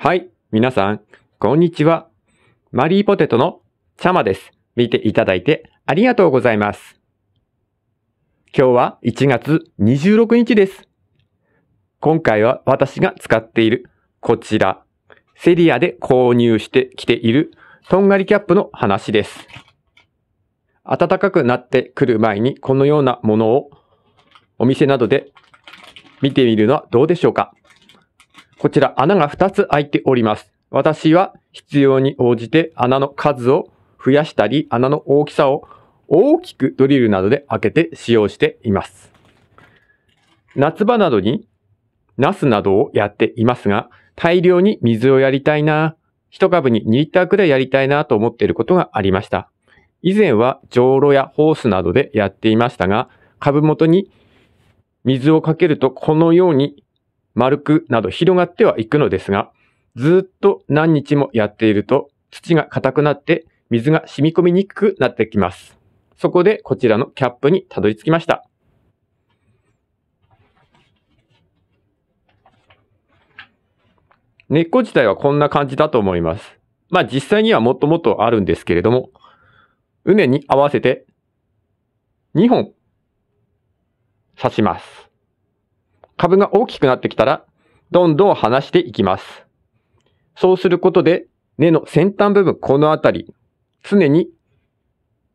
はい、皆さん、こんにちは。マリーポテトのチャマです。見ていただいてありがとうございます。今日は1月26日です。今回は私が使っているこちら、セリアで購入してきているとんがりキャップの話です。暖かくなってくる前にこのようなものをお店などで見てみるのはどうでしょうかこちら穴が2つ開いております。私は必要に応じて穴の数を増やしたり、穴の大きさを大きくドリルなどで開けて使用しています。夏場などにナスなどをやっていますが、大量に水をやりたいな、一株に2リッターくらいやりたいなと思っていることがありました。以前は上路やホースなどでやっていましたが、株元に水をかけるとこのように丸くなど広がってはいくのですが、ずっと何日もやっていると土が硬くなって水が染み込みにくくなってきます。そこでこちらのキャップにたどり着きました。根っこ自体はこんな感じだと思います。まあ実際にはもっともっとあるんですけれども、畝に合わせて2本刺します。株が大きくなってきたら、どんどん離していきます。そうすることで、根の先端部分、このあたり、常に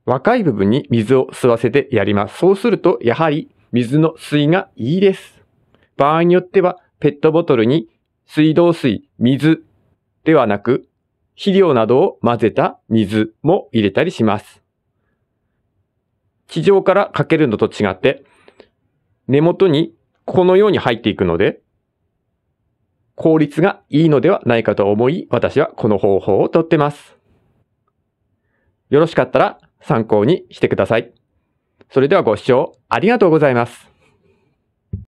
若い部分に水を吸わせてやります。そうすると、やはり水の水がいいです。場合によっては、ペットボトルに水道水、水ではなく、肥料などを混ぜた水も入れたりします。地上からかけるのと違って、根元にこのように入っていくので、効率がいいのではないかと思い、私はこの方法をとってます。よろしかったら参考にしてください。それではご視聴ありがとうございます。